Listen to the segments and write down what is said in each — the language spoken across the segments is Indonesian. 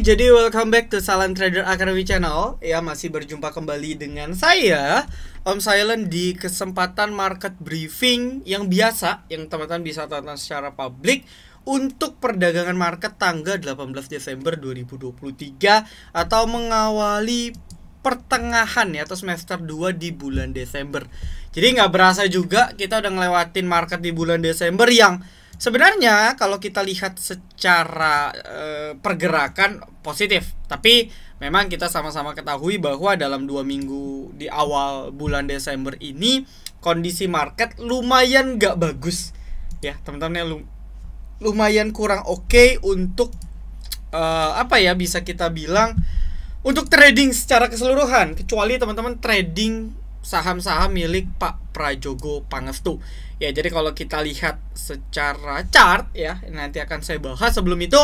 jadi welcome back to Silent Trader Academy channel Ya, masih berjumpa kembali dengan saya Om Silent di kesempatan market briefing yang biasa Yang teman-teman bisa tonton secara publik Untuk perdagangan market tanggal 18 Desember 2023 Atau mengawali pertengahan ya atau semester 2 di bulan Desember Jadi nggak berasa juga kita udah ngelewatin market di bulan Desember yang Sebenarnya kalau kita lihat secara e, pergerakan positif, tapi memang kita sama-sama ketahui bahwa dalam dua minggu di awal bulan Desember ini kondisi market lumayan gak bagus, ya teman-teman ya lum lumayan kurang oke okay untuk e, apa ya bisa kita bilang untuk trading secara keseluruhan, kecuali teman-teman trading saham-saham milik Pak Prajogo Pangestu Ya, jadi kalau kita lihat secara chart ya, nanti akan saya bahas. Sebelum itu,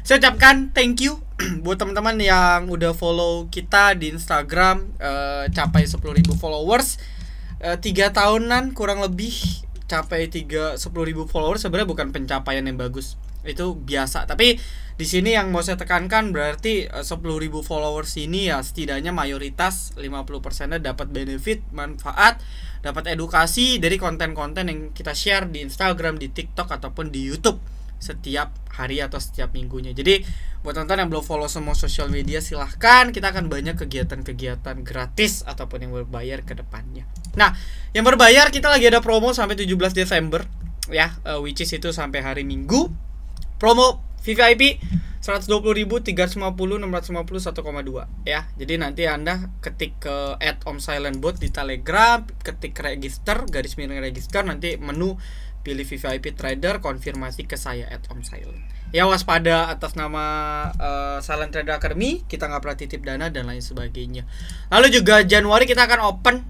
saya ucapkan thank you buat teman-teman yang udah follow kita di Instagram uh, capai 10.000 followers. Eh, tiga uh, tahunan kurang lebih capai sepuluh 10.000 followers sebenarnya bukan pencapaian yang bagus itu biasa tapi di sini yang mau saya tekankan berarti 10.000 eh, followers ini ya setidaknya mayoritas 50%-nya dapat benefit, manfaat, dapat edukasi dari konten-konten yang kita share di Instagram, di TikTok ataupun di YouTube setiap hari atau setiap minggunya. Jadi buat teman-teman yang belum follow semua sosial media silahkan kita akan banyak kegiatan-kegiatan gratis ataupun yang berbayar ke depannya. Nah, yang berbayar kita lagi ada promo sampai 17 Desember ya, eh, which is itu sampai hari Minggu promo VVIP 120.350 650 1,2 ya. Jadi nanti Anda ketik ke add on silent bot di Telegram, ketik register garis miring register nanti menu pilih VVIP trader konfirmasi ke saya at Om Silent. Ya waspada atas nama uh, Silent Trader Academy, kita nggak pernah titip dana dan lain sebagainya. Lalu juga Januari kita akan open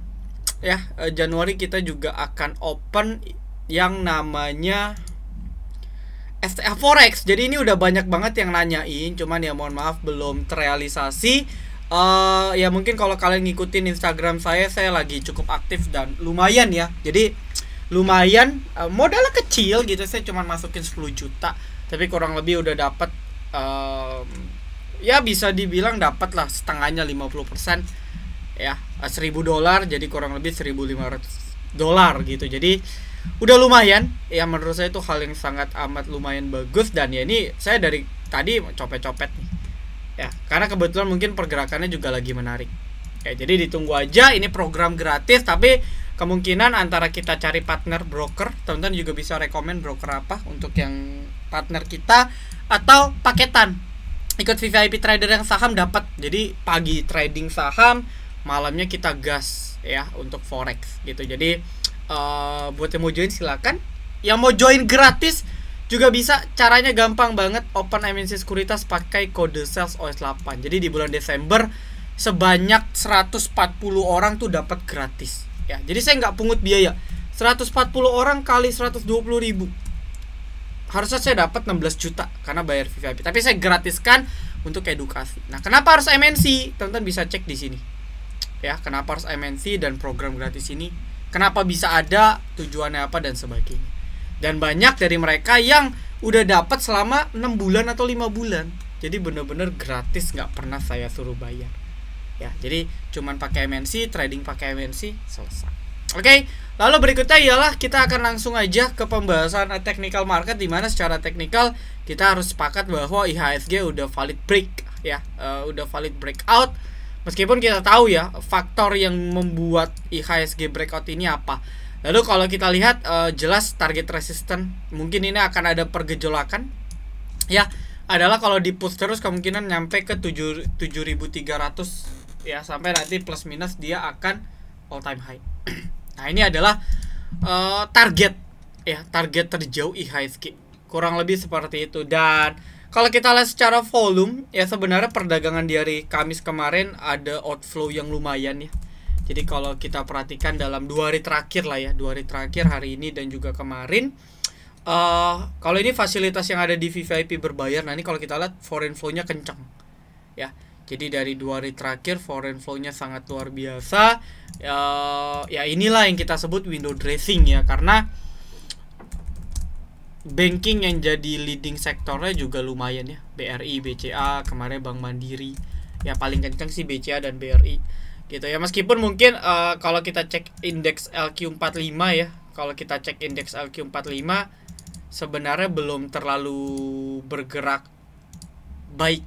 ya, eh, Januari kita juga akan open yang namanya STF ah, Forex. Jadi ini udah banyak banget yang nanyain, cuman ya mohon maaf belum terrealisasi. Uh, ya mungkin kalau kalian ngikutin Instagram saya, saya lagi cukup aktif dan lumayan ya. Jadi lumayan uh, eh, modalnya kecil gitu, saya cuman masukin 10 juta, tapi kurang lebih udah dapat uh, eh, ya bisa dibilang dapat lah setengahnya 50% ya 1000 dolar jadi kurang lebih 1500 dolar gitu jadi udah lumayan ya menurut saya itu hal yang sangat amat lumayan bagus dan ya ini saya dari tadi copet-copet ya karena kebetulan mungkin pergerakannya juga lagi menarik ya jadi ditunggu aja ini program gratis tapi kemungkinan antara kita cari partner broker teman-teman juga bisa rekomend broker apa untuk yang partner kita atau paketan ikut VIP trader yang saham dapat jadi pagi trading saham malamnya kita gas ya untuk forex gitu. Jadi uh, buat yang mau join silakan. Yang mau join gratis juga bisa. Caranya gampang banget. Open MNC Sekuritas pakai kode sales OS8. Jadi di bulan Desember sebanyak 140 orang tuh dapat gratis. Ya, jadi saya nggak pungut biaya. 140 orang kali 120 ribu harusnya saya dapat 16 juta karena bayar VVIP tapi saya gratiskan untuk edukasi nah kenapa harus MNC teman-teman bisa cek di sini ya kenapa harus MNC dan program gratis ini kenapa bisa ada tujuannya apa dan sebagainya dan banyak dari mereka yang udah dapat selama 6 bulan atau lima bulan jadi bener-bener gratis nggak pernah saya suruh bayar ya jadi cuman pakai MNC trading pakai MNC selesai oke okay? lalu berikutnya ialah kita akan langsung aja ke pembahasan technical market di mana secara teknikal kita harus sepakat bahwa IHSG udah valid break ya uh, udah valid breakout Meskipun kita tahu ya faktor yang membuat IHSG breakout ini apa. Lalu kalau kita lihat uh, jelas target resisten mungkin ini akan ada pergejolakan ya adalah kalau di push terus kemungkinan nyampe ke tiga 7300 ya sampai nanti plus minus dia akan all time high. nah, ini adalah uh, target ya, target terjauh IHSG. Kurang lebih seperti itu dan kalau kita lihat secara volume, ya sebenarnya perdagangan di hari Kamis kemarin ada outflow yang lumayan ya. Jadi kalau kita perhatikan dalam dua hari terakhir lah ya, dua hari terakhir hari ini dan juga kemarin, uh, kalau ini fasilitas yang ada di VVIP berbayar, nah ini kalau kita lihat foreign flow-nya kencang, ya. Jadi dari dua hari terakhir foreign flow-nya sangat luar biasa. Uh, ya inilah yang kita sebut window dressing ya, karena banking yang jadi leading sektornya juga lumayan ya BRI BCA kemarin Bank Mandiri ya paling kencang sih BCA dan BRI gitu ya meskipun mungkin uh, kalau kita cek indeks LQ45 ya kalau kita cek indeks LQ45 sebenarnya belum terlalu bergerak baik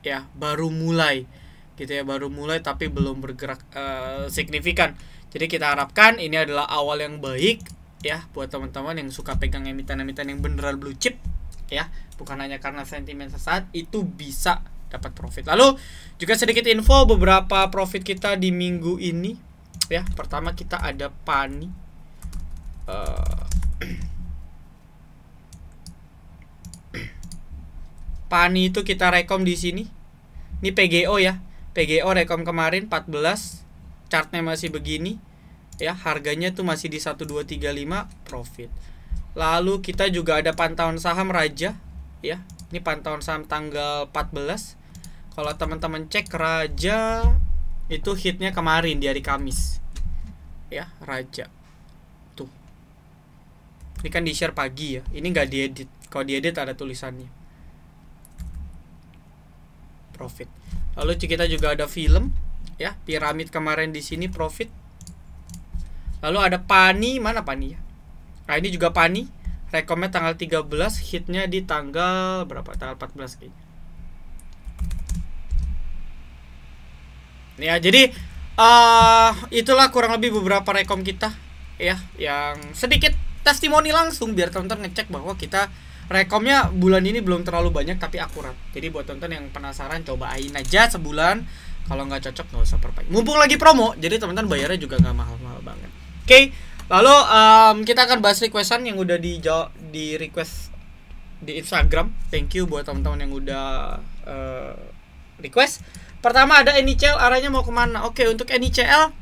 ya baru mulai gitu ya baru mulai tapi belum bergerak uh, signifikan jadi kita harapkan ini adalah awal yang baik ya buat teman-teman yang suka pegang emiten-emiten yang beneran blue chip ya bukan hanya karena sentimen sesaat itu bisa dapat profit lalu juga sedikit info beberapa profit kita di minggu ini ya pertama kita ada pani uh, pani itu kita rekom di sini ini PGO ya PGO rekom kemarin 14 chartnya masih begini ya harganya tuh masih di 1235 profit lalu kita juga ada pantauan saham raja ya ini pantauan saham tanggal 14 kalau teman-teman cek raja itu hitnya kemarin di hari Kamis ya raja tuh ini kan di share pagi ya ini nggak diedit kalau diedit ada tulisannya profit lalu kita juga ada film ya piramid kemarin di sini profit Lalu ada Pani, mana Pani ya? Nah, ini juga Pani. Rekomnya tanggal 13, hitnya di tanggal berapa? Tanggal 14 kayaknya. Ya, jadi uh, itulah kurang lebih beberapa rekom kita ya yang sedikit testimoni langsung biar teman-teman ngecek bahwa kita rekomnya bulan ini belum terlalu banyak tapi akurat. Jadi buat teman-teman yang penasaran coba ain aja sebulan kalau nggak cocok nggak usah perpanjang. mumpung lagi promo jadi teman-teman bayarnya juga nggak mahal-mahal banget Oke, lalu um, kita akan bahas requestan yang udah di di request di Instagram. Thank you buat teman-teman yang udah uh, request. Pertama ada NICL arahnya mau kemana? Oke, untuk NICL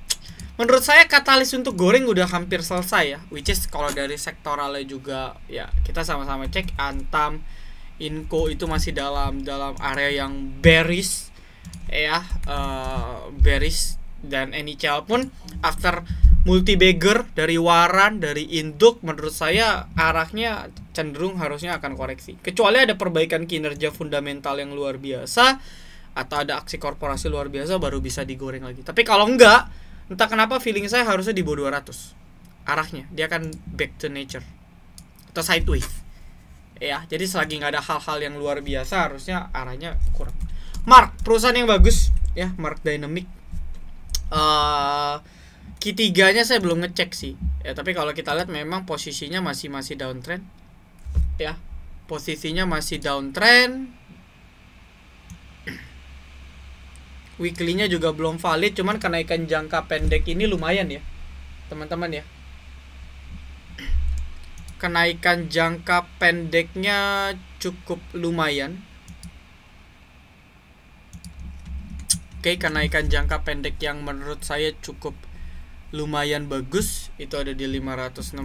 menurut saya katalis untuk goreng udah hampir selesai ya. Which is kalau dari sektoralnya juga ya kita sama-sama cek Antam, inko itu masih dalam dalam area yang bearish ya uh, bearish dan Enichal pun after multi bagger dari Waran dari Induk menurut saya arahnya cenderung harusnya akan koreksi kecuali ada perbaikan kinerja fundamental yang luar biasa atau ada aksi korporasi luar biasa baru bisa digoreng lagi tapi kalau enggak entah kenapa feeling saya harusnya di bawah 200 arahnya dia akan back to nature atau sideways ya jadi selagi nggak ada hal-hal yang luar biasa harusnya arahnya kurang Mark perusahaan yang bagus ya Mark Dynamic Eh, Ketiganya saya belum ngecek sih. Ya, tapi kalau kita lihat memang posisinya masih masih downtrend. Ya. Posisinya masih downtrend. Weekly-nya juga belum valid, cuman kenaikan jangka pendek ini lumayan ya. Teman-teman ya. Kenaikan jangka pendeknya cukup lumayan Oke, kenaikan jangka pendek yang menurut saya cukup lumayan bagus itu ada di 560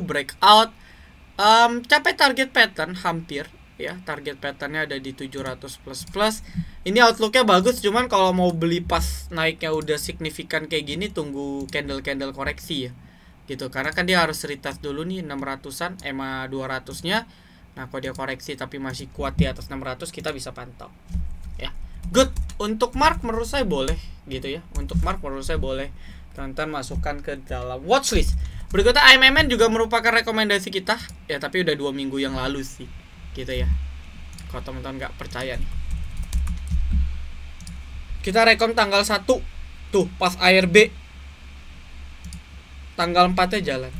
breakout um, capai target pattern hampir ya target patternnya ada di 700 plus plus ini outlooknya bagus cuman kalau mau beli pas naiknya udah signifikan kayak gini tunggu candle candle koreksi ya gitu karena kan dia harus retest dulu nih 600an EMA 200 nya nah kalau dia koreksi tapi masih kuat di atas 600 kita bisa pantau good untuk Mark menurut saya boleh gitu ya untuk Mark menurut saya boleh tonton masukkan ke dalam watchlist berikutnya IMMN juga merupakan rekomendasi kita ya tapi udah dua minggu yang lalu sih gitu ya kalau teman-teman nggak percaya nih kita rekom tanggal 1 tuh pas ARB tanggal 4 nya jalan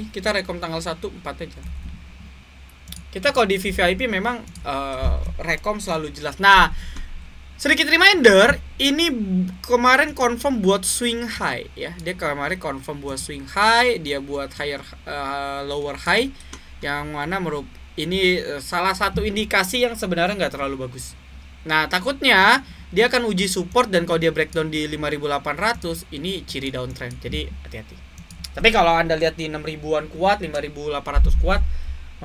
Ih, kita rekom tanggal 1 4 nya jalan kita kalau di VVIP memang uh, rekom selalu jelas nah Sedikit reminder, ini kemarin confirm buat swing high ya. Dia kemarin confirm buat swing high, dia buat higher uh, lower high yang mana merup ini uh, salah satu indikasi yang sebenarnya nggak terlalu bagus. Nah, takutnya dia akan uji support dan kalau dia breakdown di 5800 ini ciri downtrend. Jadi hati-hati. Tapi kalau Anda lihat di 6000-an kuat, 5800 kuat,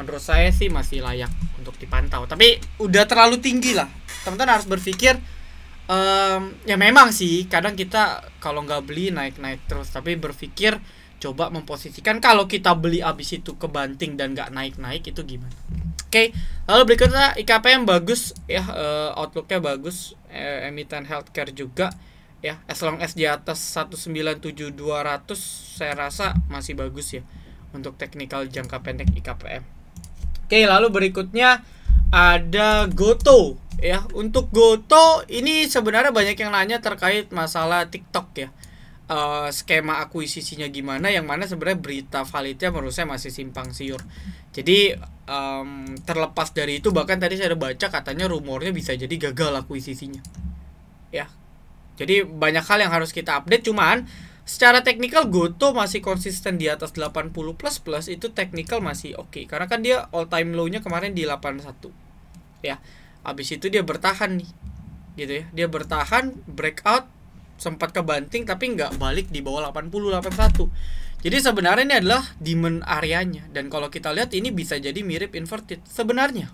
menurut saya sih masih layak untuk dipantau. Tapi udah terlalu tinggi lah teman-teman harus berpikir um, ya memang sih kadang kita kalau nggak beli naik-naik terus tapi berpikir coba memposisikan kalau kita beli abis itu kebanting dan nggak naik-naik itu gimana oke okay. lalu berikutnya ikp yang bagus ya uh, outlooknya bagus uh, emiten healthcare juga ya as long as di atas 197.200 saya rasa masih bagus ya untuk teknikal jangka pendek IKPM oke lalu berikutnya ada Goto ya untuk Goto ini sebenarnya banyak yang nanya terkait masalah TikTok ya uh, skema akuisisinya gimana yang mana sebenarnya berita validnya menurut saya masih simpang siur jadi um, terlepas dari itu bahkan tadi saya ada baca katanya rumornya bisa jadi gagal akuisisinya ya jadi banyak hal yang harus kita update cuman secara teknikal Goto masih konsisten di atas 80 plus plus itu teknikal masih oke okay. karena kan dia all time low-nya kemarin di 81 ya habis itu dia bertahan nih gitu ya dia bertahan breakout sempat kebanting tapi nggak balik di bawah 80 81 jadi sebenarnya ini adalah demon areanya dan kalau kita lihat ini bisa jadi mirip inverted sebenarnya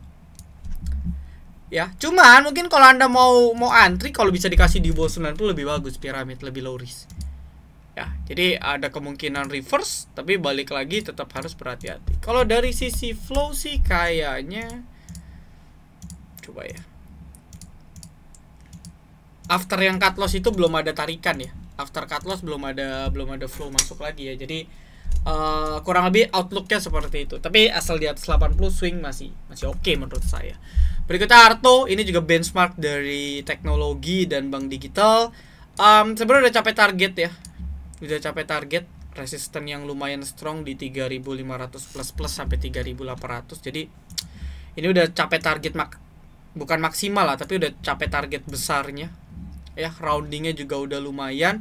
ya cuman mungkin kalau anda mau mau antri kalau bisa dikasih di bawah 90 lebih bagus piramid lebih low risk ya jadi ada kemungkinan reverse tapi balik lagi tetap harus berhati-hati kalau dari sisi flow sih kayaknya coba ya after yang cut loss itu belum ada tarikan ya after cut loss belum ada belum ada flow masuk lagi ya jadi uh, kurang lebih outlooknya seperti itu tapi asal di atas 80 swing masih masih oke okay menurut saya berikutnya Arto ini juga benchmark dari teknologi dan bank digital um, sebenarnya udah capek target ya udah capek target resisten yang lumayan strong di 3500 plus plus sampai 3800 jadi ini udah capek target mak bukan maksimal lah tapi udah capek target besarnya ya roundingnya juga udah lumayan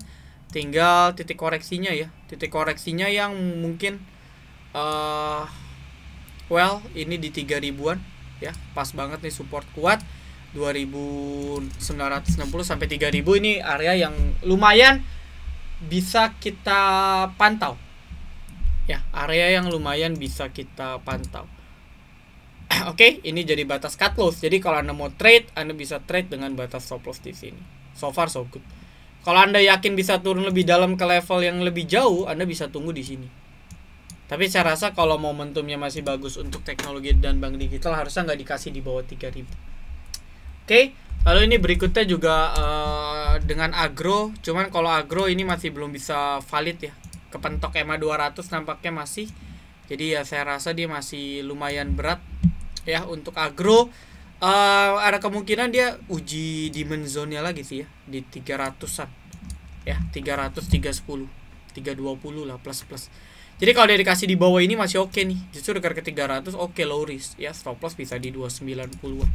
tinggal titik koreksinya ya titik koreksinya yang mungkin uh, well ini di 3000-an ya pas banget nih support kuat 2960 sampai 3000 ini area yang lumayan bisa kita pantau ya area yang lumayan bisa kita pantau Oke, okay, ini jadi batas cut loss. Jadi kalau Anda mau trade, Anda bisa trade dengan batas stop loss di sini. So far so good. Kalau Anda yakin bisa turun lebih dalam ke level yang lebih jauh, Anda bisa tunggu di sini. Tapi saya rasa kalau momentumnya masih bagus untuk teknologi dan bank digital harusnya nggak dikasih di bawah 3000. Oke, okay, lalu ini berikutnya juga uh, dengan agro, cuman kalau agro ini masih belum bisa valid ya. Kepentok EMA 200 nampaknya masih. Jadi ya saya rasa dia masih lumayan berat ya untuk agro uh, ada kemungkinan dia uji demon zone-nya lagi sih ya di 300-an ya 300 310 320 lah plus plus jadi kalau dia dikasih di bawah ini masih oke okay nih justru dekat ke 300 oke okay, low risk ya stop loss bisa di 290 puluh oke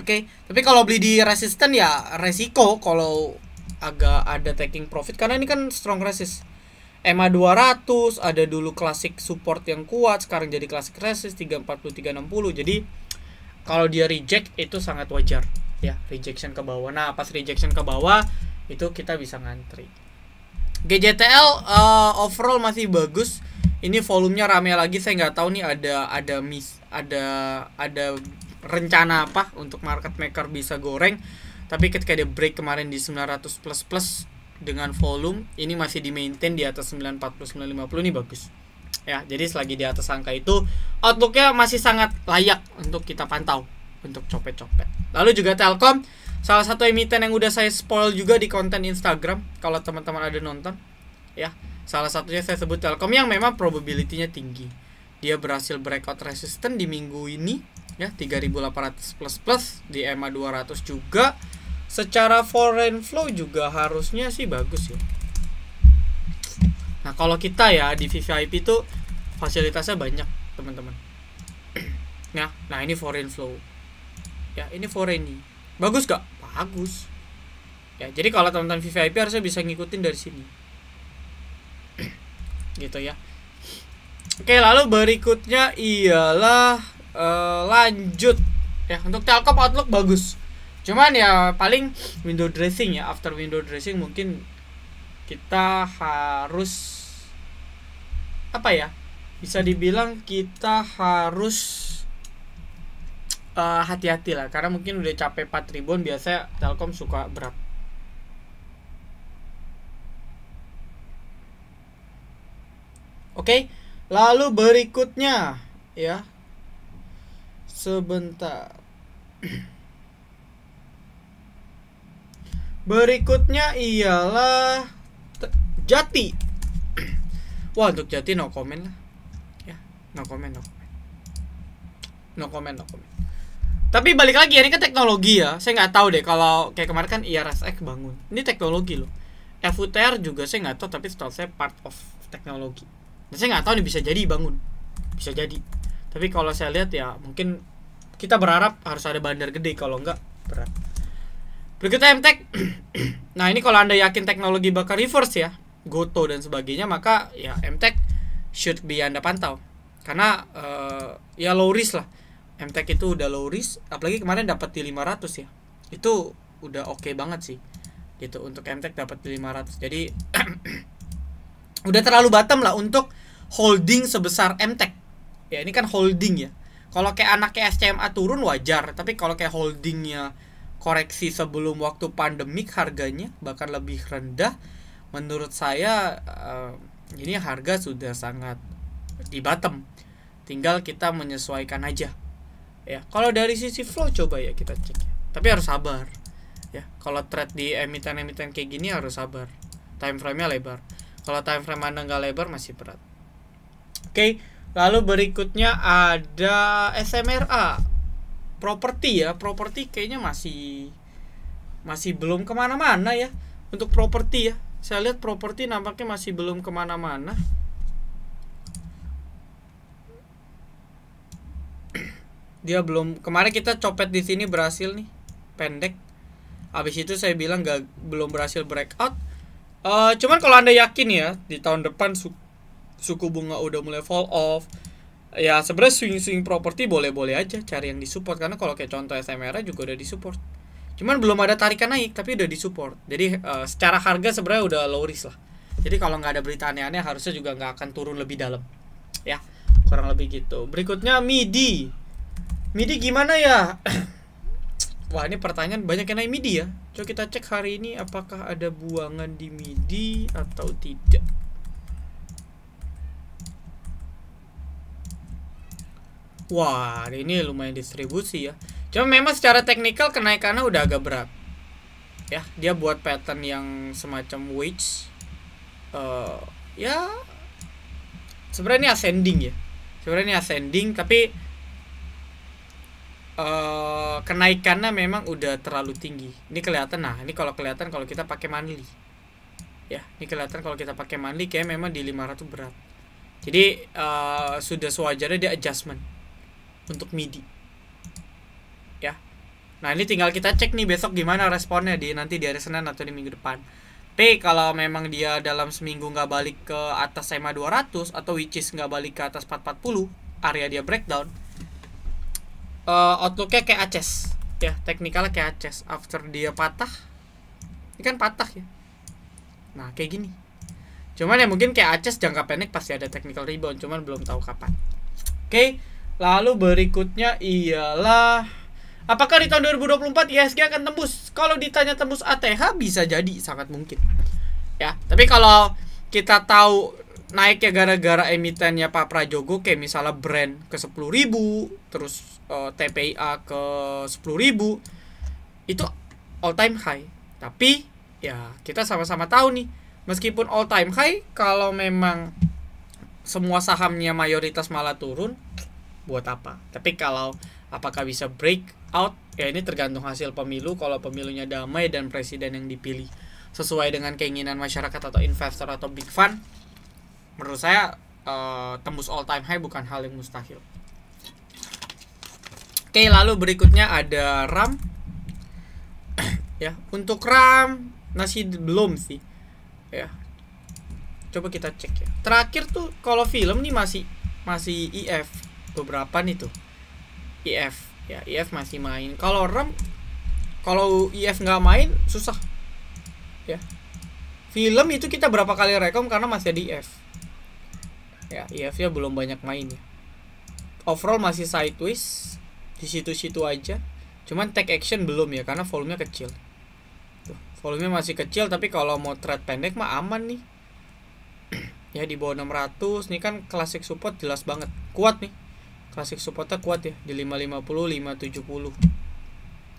okay. tapi kalau beli di resisten ya resiko kalau agak ada taking profit karena ini kan strong resist EMA 200 ada dulu klasik support yang kuat sekarang jadi klasik resist 340 360 jadi kalau dia reject itu sangat wajar ya rejection ke bawah nah pas rejection ke bawah itu kita bisa ngantri GJTL uh, eh, overall masih bagus ini volumenya rame lagi saya nggak tahu nih ada ada miss ada ada rencana apa untuk market maker bisa goreng tapi ketika dia break kemarin di 900 plus plus dengan volume ini masih di maintain di atas 940 950 ini bagus ya jadi selagi di atas angka itu outlooknya masih sangat layak untuk kita pantau untuk copet-copet lalu juga Telkom salah satu emiten yang udah saya spoil juga di konten Instagram kalau teman-teman ada nonton ya salah satunya saya sebut Telkom yang memang probability-nya tinggi dia berhasil breakout resistance di minggu ini ya 3800 plus plus di EMA 200 juga secara foreign flow juga harusnya sih bagus ya nah kalau kita ya di VVIP itu fasilitasnya banyak teman-teman nah nah ini foreign flow ya ini foreign nih bagus gak bagus ya jadi kalau teman-teman VVIP harusnya bisa ngikutin dari sini gitu ya oke lalu berikutnya ialah uh, lanjut ya untuk Telkom Outlook bagus cuman ya paling window dressing ya after window dressing mungkin kita harus apa ya bisa dibilang kita harus uh, hati-hati lah karena mungkin udah capek 4 ribuan biasanya Telkom suka berat Oke, okay, lalu berikutnya ya. Sebentar. Berikutnya ialah Jati. Wah, untuk Jati no comment lah. Ya, no comment, no comment. No comment, no comment. Tapi balik lagi ya, ini kan teknologi ya. Saya nggak tahu deh kalau kayak kemarin kan IRSX bangun. Ini teknologi loh. FUTR juga saya nggak tahu tapi setahu saya part of teknologi. Dan saya nggak tahu nih bisa jadi bangun. Bisa jadi. Tapi kalau saya lihat ya mungkin kita berharap harus ada bandar gede kalau nggak berat. Berikutnya MTech. nah, ini kalau Anda yakin teknologi bakal reverse ya, Goto dan sebagainya, maka ya MTech should be Anda pantau. Karena uh, ya low risk lah. MTech itu udah low risk, apalagi kemarin dapat di 500 ya. Itu udah oke okay banget sih. Gitu untuk MTech dapat di 500. Jadi udah terlalu bottom lah untuk holding sebesar MTech. Ya, ini kan holding ya. Kalau kayak anak kayak SCMA turun wajar, tapi kalau kayak holdingnya koreksi sebelum waktu pandemik harganya bahkan lebih rendah menurut saya uh, ini harga sudah sangat di bottom tinggal kita menyesuaikan aja ya kalau dari sisi flow coba ya kita cek ya. tapi harus sabar ya kalau trade di emiten-emiten kayak gini harus sabar time frame-nya lebar kalau time frame anda nggak lebar masih berat oke okay, lalu berikutnya ada SMRA properti ya properti kayaknya masih masih belum kemana-mana ya untuk properti ya saya lihat properti nampaknya masih belum kemana-mana dia belum kemarin kita copet di sini berhasil nih pendek habis itu saya bilang gak belum berhasil breakout uh, cuman kalau anda yakin ya di tahun depan su suku bunga udah mulai fall off ya sebenarnya swing swing properti boleh boleh aja cari yang disupport karena kalau kayak contoh SMR juga udah disupport cuman belum ada tarikan naik tapi udah disupport jadi uh, secara harga sebenarnya udah low risk lah jadi kalau nggak ada berita aneh-aneh harusnya juga nggak akan turun lebih dalam ya kurang lebih gitu berikutnya midi midi gimana ya wah ini pertanyaan banyak yang naik midi ya coba kita cek hari ini apakah ada buangan di midi atau tidak Wah, ini lumayan distribusi ya. Cuma memang secara teknikal kenaikannya udah agak berat. Ya, dia buat pattern yang semacam wedge. Uh, ya, sebenarnya ini ascending ya. Sebenarnya ini ascending, tapi uh, kenaikannya memang udah terlalu tinggi. Ini kelihatan, nah ini kalau kelihatan kalau kita pakai manly. Ya, ini kelihatan kalau kita pakai manly kayak memang di 500 berat. Jadi uh, sudah sewajarnya dia adjustment untuk MIDI ya nah ini tinggal kita cek nih besok gimana responnya di nanti di hari Senin atau di minggu depan tapi kalau memang dia dalam seminggu nggak balik ke atas SMA 200 atau which is nggak balik ke atas 440 area dia breakdown uh, outlooknya kayak aces ya teknikalnya kayak aces after dia patah ini kan patah ya nah kayak gini cuman ya mungkin kayak aces jangka pendek pasti ada technical rebound cuman belum tahu kapan oke okay? Lalu berikutnya ialah apakah di tahun 2024 IHSG akan tembus? Kalau ditanya tembus ATH bisa jadi sangat mungkin. Ya, tapi kalau kita tahu naik ya gara-gara emitennya Pak Prajogo kayak misalnya brand ke 10.000 terus uh, eh, TPIA ke 10.000 itu all time high. Tapi ya kita sama-sama tahu nih meskipun all time high kalau memang semua sahamnya mayoritas malah turun buat apa. Tapi kalau apakah bisa break out ya ini tergantung hasil pemilu kalau pemilunya damai dan presiden yang dipilih sesuai dengan keinginan masyarakat atau investor atau big fund menurut saya uh, tembus all time high bukan hal yang mustahil. Oke, lalu berikutnya ada RAM. ya, untuk RAM masih belum sih. Ya. Coba kita cek ya. Terakhir tuh kalau film nih masih masih IF beberapa nih tuh IF ya IF masih main kalau rem kalau IF nggak main susah ya film itu kita berapa kali rekom karena masih di IF ya IF ya belum banyak main ya overall masih sideways di situ-situ aja cuman take action belum ya karena volumenya kecil tuh volumenya masih kecil tapi kalau mau thread pendek mah aman nih ya di bawah 600 nih kan klasik support jelas banget kuat nih Klasik supportnya kuat ya di 550, 570.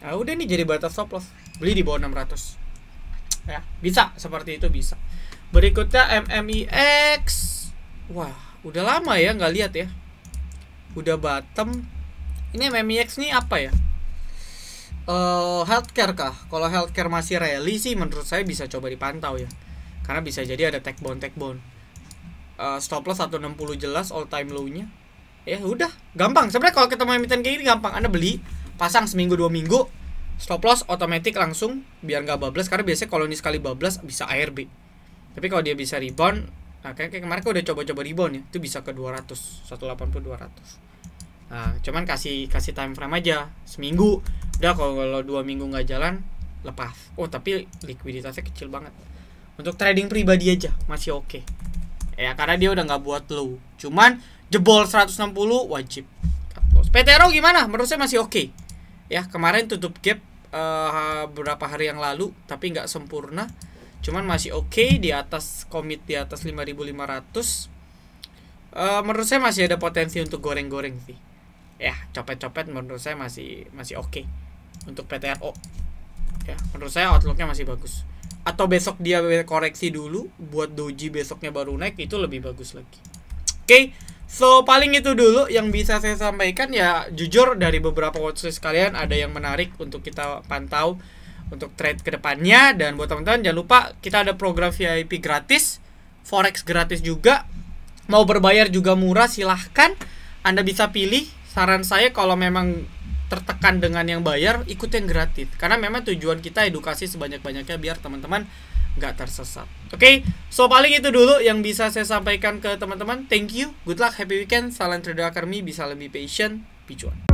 Nah, udah nih jadi batas stop loss. Beli di bawah 600. Ya, bisa seperti itu bisa. Berikutnya MMIX. Wah, udah lama ya nggak lihat ya. Udah bottom. Ini MMIX nih apa ya? Uh, healthcare kah? Kalau healthcare masih rally sih menurut saya bisa coba dipantau ya. Karena bisa jadi ada tag bone tag bone Uh, eh, stop loss 160 jelas all time low-nya ya udah gampang sebenarnya kalau kita mau emiten kayak gini gampang anda beli pasang seminggu dua minggu stop loss otomatis langsung biar nggak bablas karena biasanya kalau ini sekali bablas bisa ARB tapi kalau dia bisa rebound nah kayak, kayak kemarin kan udah coba-coba rebound ya itu bisa ke 200 180 200 nah cuman kasih kasih time frame aja seminggu udah kalau, kalau dua minggu nggak jalan lepas oh tapi likuiditasnya kecil banget untuk trading pribadi aja masih oke okay. ya karena dia udah nggak buat low cuman jebol 160 wajib Petero gimana? Menurut saya masih oke. Okay. Ya, kemarin tutup gap uh, beberapa hari yang lalu tapi nggak sempurna. Cuman masih oke okay, di atas komit di atas 5500. Uh, eh, menurut saya masih ada potensi untuk goreng-goreng sih. Ya, copet-copet menurut saya masih masih oke okay untuk PTRO. Ya, menurut saya outlooknya masih bagus. Atau besok dia koreksi dulu buat doji besoknya baru naik itu lebih bagus lagi. Oke. Okay? So paling itu dulu yang bisa saya sampaikan ya jujur dari beberapa watchlist kalian ada yang menarik untuk kita pantau untuk trade kedepannya dan buat teman-teman jangan lupa kita ada program VIP gratis, forex gratis juga, mau berbayar juga murah silahkan Anda bisa pilih. Saran saya kalau memang tertekan dengan yang bayar ikut yang gratis karena memang tujuan kita edukasi sebanyak-banyaknya biar teman-teman nggak tersesat. Oke, okay? so paling itu dulu yang bisa saya sampaikan ke teman-teman. Thank you, good luck, happy weekend. Salam trader akademi bisa lebih patient, picuan.